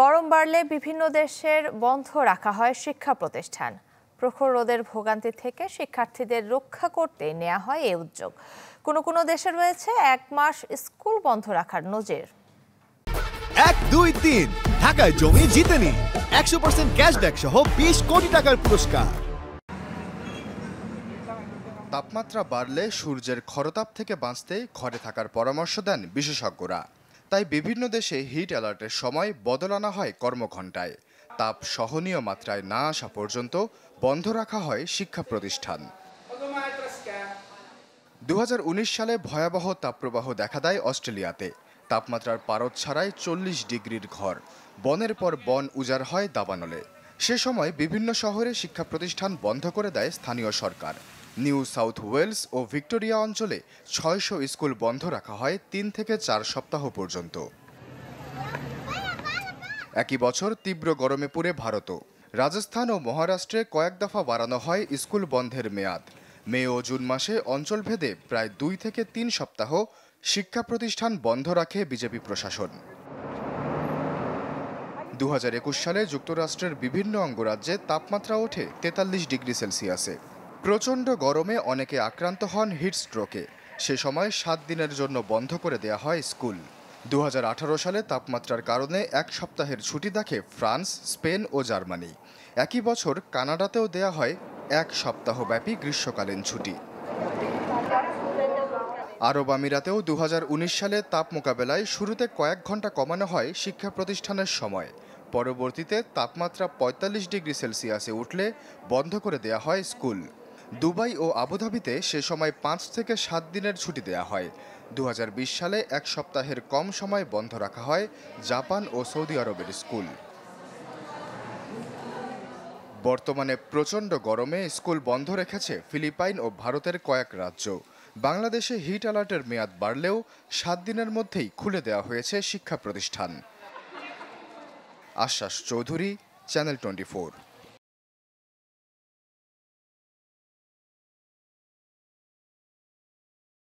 গরম বাড়লে বিভিন্ন দেশের বন্ধ রাখা হয় শিক্ষা প্রতিষ্ঠান প্রখর রোদের ভোগান্তি থেকে শিক্ষার্থীদের রক্ষা করতে নেওয়া হয় এই উদ্যোগ কোনো কোনো দেশে রয়েছে এক মাস স্কুল বন্ধ রাখার নজির এক দুই তিন ঢাকায় জমি জিতেনি একশো পার্সেন্ট ক্যাশব্যাক সহ বিশ কোটি টাকার পুরস্কার তাপমাত্রা বাড়লে সূর্যের খরতাপ থেকে বাঁচতে ঘরে থাকার পরামর্শ দেন বিশেষজ্ঞরা তাই বিভিন্ন দেশে হিট অ্যালার্টের সময় বদল আনা হয় কর্মঘণ্টায় তাপ সহনীয় মাত্রায় না আসা পর্যন্ত বন্ধ রাখা হয় শিক্ষা প্রতিষ্ঠান দু সালে ভয়াবহ তাপপ্রবাহ দেখা দেয় অস্ট্রেলিয়াতে তাপমাত্রার পারদ ছাড়ায় চল্লিশ ডিগ্রির ঘর বনের পর বন উজাড় হয় দাবানলে সে সময় বিভিন্ন শহরে শিক্ষা প্রতিষ্ঠান বন্ধ করে দেয় স্থানীয় সরকার নিউ সাউথ ওয়েলস ও ভিক্টোরিয়া অঞ্চলে ছয়শো স্কুল বন্ধ রাখা হয় তিন থেকে চার সপ্তাহ পর্যন্ত একই বছর তীব্র গরমে পুড়ে ভারতও রাজস্থান ও মহারাষ্ট্রে কয়েক দফা বাড়ানো হয় স্কুল বন্ধের মেয়াদ মে ও জুন মাসে অঞ্চলভেদে প্রায় দুই থেকে তিন সপ্তাহ শিক্ষা প্রতিষ্ঠান বন্ধ রাখে বিজেপি প্রশাসন দু সালে যুক্তরাষ্ট্রের বিভিন্ন অঙ্গরাজ্যে তাপমাত্রা ওঠে তেতাল্লিশ ডিগ্রি সেলসিয়াসে প্রচণ্ড গরমে অনেকে আক্রান্ত হন হিটস্ট্রোকে সে সময় সাত দিনের জন্য বন্ধ করে দেয়া হয় স্কুল দু সালে তাপমাত্রার কারণে এক সপ্তাহের ছুটি দেখে ফ্রান্স স্পেন ও জার্মানি একই বছর কানাডাতেও দেয়া হয় এক সপ্তাহব্যাপী গ্রীষ্মকালীন ছুটি আরব আমিরাতেও দু সালে তাপ মোকাবেলায় শুরুতে কয়েক ঘন্টা কমানো হয় শিক্ষা প্রতিষ্ঠানের সময় পরবর্তীতে তাপমাত্রা ৪৫ ডিগ্রি সেলসিয়াসে উঠলে বন্ধ করে দেয়া হয় স্কুল দুবাই ও আবুধাবিতে সে সময় পাঁচ থেকে সাত দিনের ছুটি দেয়া হয় দু সালে এক সপ্তাহের কম সময় বন্ধ রাখা হয় জাপান ও সৌদি আরবের স্কুল বর্তমানে প্রচণ্ড গরমে স্কুল বন্ধ রেখেছে ফিলিপাইন ও ভারতের কয়েক রাজ্য বাংলাদেশে হিট অ্যালার্টের মেয়াদ বাড়লেও সাত দিনের মধ্যেই খুলে দেওয়া হয়েছে শিক্ষা প্রতিষ্ঠান আশ্বাস চৌধুরী চ্যানেল টোয়েন্টি